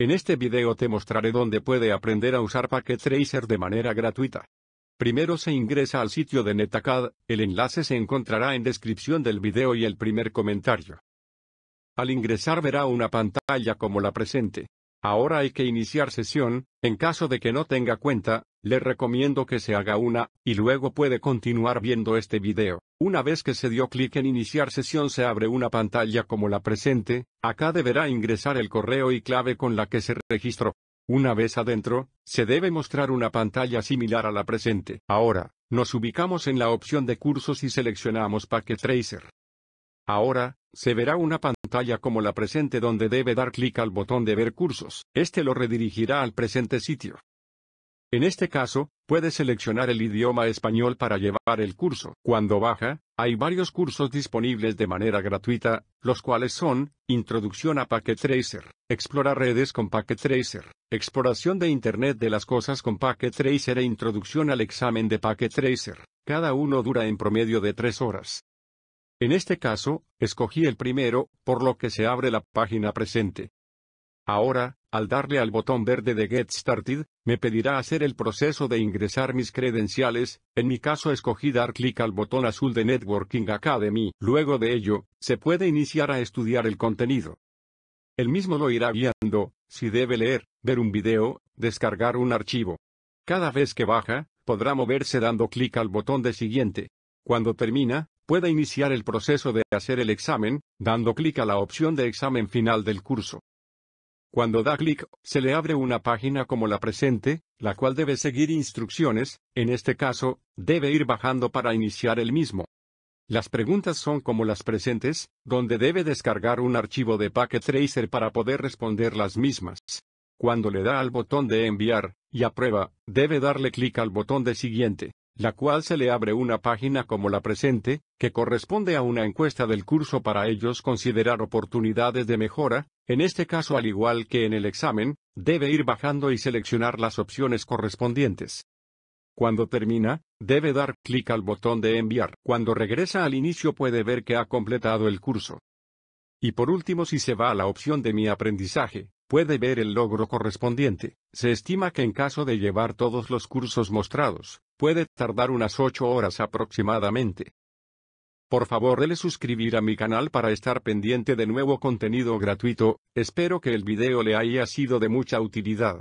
En este video te mostraré dónde puede aprender a usar Packet Tracer de manera gratuita. Primero se ingresa al sitio de Netacad, el enlace se encontrará en descripción del video y el primer comentario. Al ingresar verá una pantalla como la presente. Ahora hay que iniciar sesión, en caso de que no tenga cuenta, le recomiendo que se haga una, y luego puede continuar viendo este video. Una vez que se dio clic en iniciar sesión se abre una pantalla como la presente, acá deberá ingresar el correo y clave con la que se registró. Una vez adentro, se debe mostrar una pantalla similar a la presente. Ahora, nos ubicamos en la opción de cursos y seleccionamos Packet Tracer. Ahora, se verá una pantalla como la presente donde debe dar clic al botón de ver cursos. Este lo redirigirá al presente sitio. En este caso, puede seleccionar el idioma español para llevar el curso. Cuando baja, hay varios cursos disponibles de manera gratuita, los cuales son, Introducción a Packet Tracer, Explora redes con Packet Tracer, Exploración de Internet de las Cosas con Packet Tracer e Introducción al examen de Packet Tracer. Cada uno dura en promedio de tres horas. En este caso, escogí el primero, por lo que se abre la página presente. Ahora, al darle al botón verde de Get Started, me pedirá hacer el proceso de ingresar mis credenciales, en mi caso escogí dar clic al botón azul de Networking Academy. Luego de ello, se puede iniciar a estudiar el contenido. El mismo lo irá viendo, si debe leer, ver un video, descargar un archivo. Cada vez que baja, podrá moverse dando clic al botón de siguiente. Cuando termina, puede iniciar el proceso de hacer el examen, dando clic a la opción de examen final del curso. Cuando da clic, se le abre una página como la presente, la cual debe seguir instrucciones, en este caso, debe ir bajando para iniciar el mismo. Las preguntas son como las presentes, donde debe descargar un archivo de Packet Tracer para poder responder las mismas. Cuando le da al botón de enviar, y aprueba, debe darle clic al botón de siguiente la cual se le abre una página como la presente, que corresponde a una encuesta del curso para ellos considerar oportunidades de mejora, en este caso al igual que en el examen, debe ir bajando y seleccionar las opciones correspondientes. Cuando termina, debe dar clic al botón de enviar. Cuando regresa al inicio puede ver que ha completado el curso. Y por último si se va a la opción de mi aprendizaje, puede ver el logro correspondiente. Se estima que en caso de llevar todos los cursos mostrados, puede tardar unas 8 horas aproximadamente. Por favor, dele suscribir a mi canal para estar pendiente de nuevo contenido gratuito. Espero que el video le haya sido de mucha utilidad.